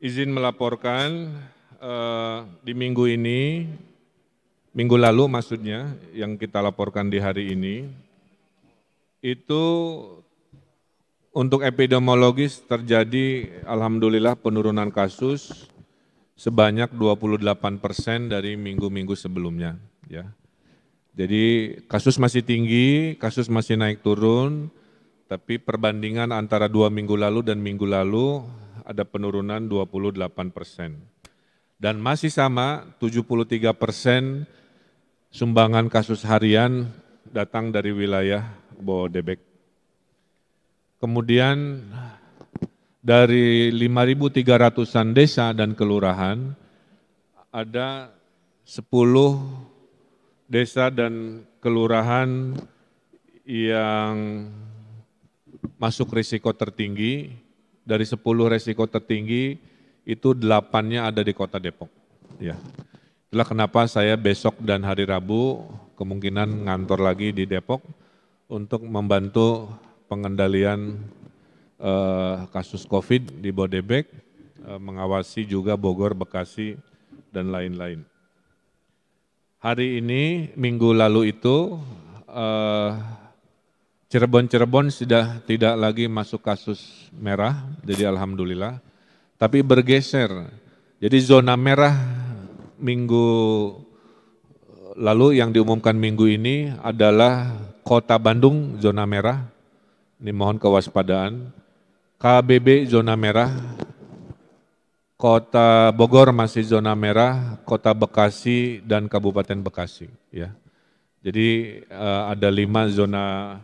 izin melaporkan uh, di minggu ini, minggu lalu maksudnya, yang kita laporkan di hari ini, itu untuk epidemiologis terjadi alhamdulillah penurunan kasus sebanyak 28 persen dari minggu-minggu sebelumnya. Ya. Jadi kasus masih tinggi, kasus masih naik turun, tapi perbandingan antara dua minggu lalu dan minggu lalu ada penurunan 28 persen. Dan masih sama 73 persen sumbangan kasus harian datang dari wilayah Bodebek. Kemudian dari 5.300-an desa dan kelurahan, ada 10 desa dan kelurahan yang masuk risiko tertinggi dari 10 resiko tertinggi itu 8-nya ada di kota Depok. Ya. Itulah kenapa saya besok dan hari Rabu kemungkinan ngantor lagi di Depok untuk membantu pengendalian eh, kasus COVID di Bodebek, eh, mengawasi juga Bogor, Bekasi, dan lain-lain. Hari ini, minggu lalu itu, eh, Cirebon-Cirebon sudah tidak lagi masuk kasus merah, jadi alhamdulillah. Tapi bergeser. Jadi zona merah minggu lalu yang diumumkan minggu ini adalah Kota Bandung zona merah. Ini mohon kewaspadaan. KBB zona merah. Kota Bogor masih zona merah, Kota Bekasi dan Kabupaten Bekasi, ya. Jadi eh, ada lima zona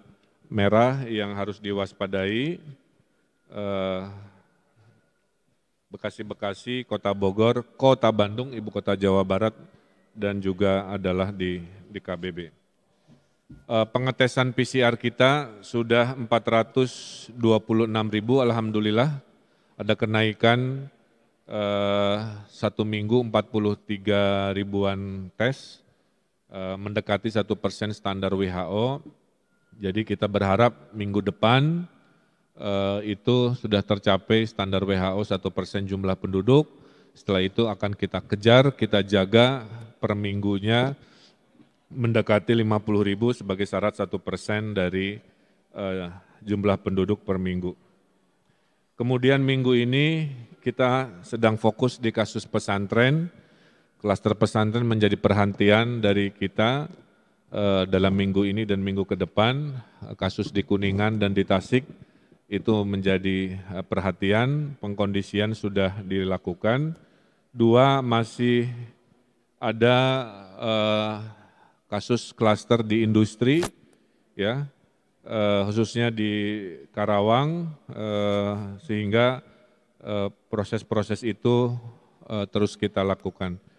merah yang harus diwaspadai, eh, Bekasi-Bekasi, Kota Bogor, Kota Bandung, Ibu Kota Jawa Barat, dan juga adalah di, di KBB. Eh, pengetesan PCR kita sudah 426 ribu, Alhamdulillah. Ada kenaikan eh, satu minggu 43 ribuan tes, mendekati satu persen standar WHO jadi kita berharap minggu depan uh, itu sudah tercapai standar WHO satu persen jumlah penduduk. Setelah itu akan kita kejar, kita jaga per minggunya mendekati 50 ribu sebagai syarat satu persen dari uh, jumlah penduduk per minggu. Kemudian minggu ini kita sedang fokus di kasus pesantren. Klaster pesantren menjadi perhentian dari kita Eh, dalam minggu ini dan minggu ke depan eh, kasus di Kuningan dan di Tasik itu menjadi eh, perhatian, pengkondisian sudah dilakukan. Dua masih ada eh, kasus klaster di industri ya eh, khususnya di Karawang eh, sehingga proses-proses itu terus kita lakukan.